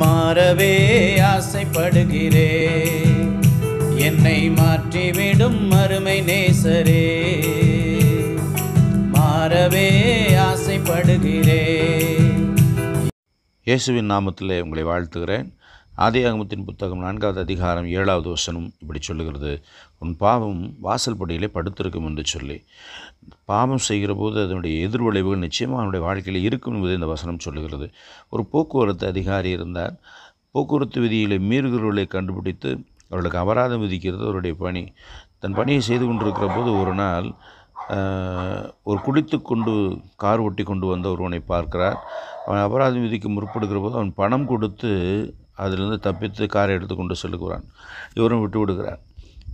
மாறவே ஆசைப்படுகிறே என்னை மாற்றிவிடும் மறுமை நேசரே மாறவே ஆசைப்படுகிறே இயேசுவின் நாமத்தில் உங்களை வாழ்த்துகிறேன் ஆதியாகமத்தின் புத்தகம் நான்காவது அதிகாரம் ஏழாவது வசனம் இப்படி சொல்லுகிறது உன் பாவம் வாசல் படியிலே படுத்திருக்கும் என்று சொல்லி பாவம் செய்கிற போது அதனுடைய எதிர்விளைவுகள் நிச்சயமாக அவனுடைய வாழ்க்கையில் இருக்கும் என்பதை இந்த வசனம் சொல்லுகிறது ஒரு போக்குவரத்து அதிகாரி இருந்தார் போக்குவரத்து விதிகளை மீறுகிறவர்களை கண்டுபிடித்து அவர்களுக்கு அபராதம் விதிக்கிறது அவருடைய பணி தன் பணியை செய்து கொண்டிருக்கிற போது ஒரு நாள் ஒரு குடித்து கொண்டு கார் ஒட்டி கொண்டு வந்த ஒருவனை பார்க்கிறார் அவன் அபராதம் விதிக்கு முற்படுகிற போது அவன் பணம் கொடுத்து அதிலிருந்து தப்பித்து காரை எடுத்துக்கொண்டு சொல்லுகிறான் இவரும் விட்டு விடுகிறார்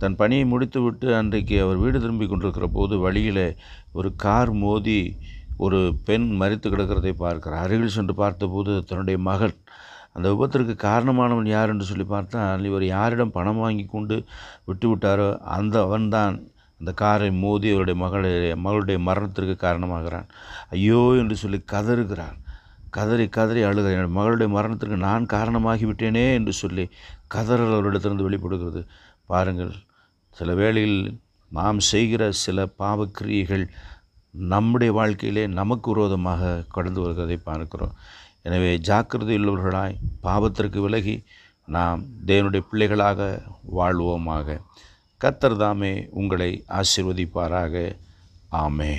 தன் பணியை முடித்து விட்டு அன்றைக்கு அவர் வீடு திரும்பி கொண்டிருக்கிற போது வழியில் ஒரு கார் மோதி ஒரு பெண் மறித்து கிடக்கிறதை பார்க்கிறார் அருகில் சென்று பார்த்தபோது தன்னுடைய மகள் அந்த விபத்திற்கு காரணமானவன் யார் என்று சொல்லி பார்த்தால் இவர் யாரிடம் பணம் வாங்கி கொண்டு விட்டு விட்டாரோ அந்த அவன்தான் அந்த காரை மோதி அவருடைய மகளுடைய மகளுடைய மரணத்திற்கு காரணமாகிறான் ஐயோ என்று சொல்லி கதறுகிறான் கதறி கதறி அழுகிறேன் என் மகளுடைய மரணத்திற்கு நான் காரணமாகிவிட்டேனே என்று சொல்லி கதறல் அவரிடத்திலிருந்து வெளிப்படுகிறது பாருங்கள் சில வேளையில் நாம் செய்கிற சில பாவக்கிரியைகள் நம்முடைய வாழ்க்கையிலே நமக்கு விரோதமாக கடந்து வருகிறதை பார்க்கிறோம் எனவே ஜாக்கிரதை உள்ளவர்களாய் பாவத்திற்கு விலகி நாம் தேவனுடைய பிள்ளைகளாக வாழ்வோமாக கத்தர் தாமே உங்களை ஆசிர்வதிப்பாராக ஆமே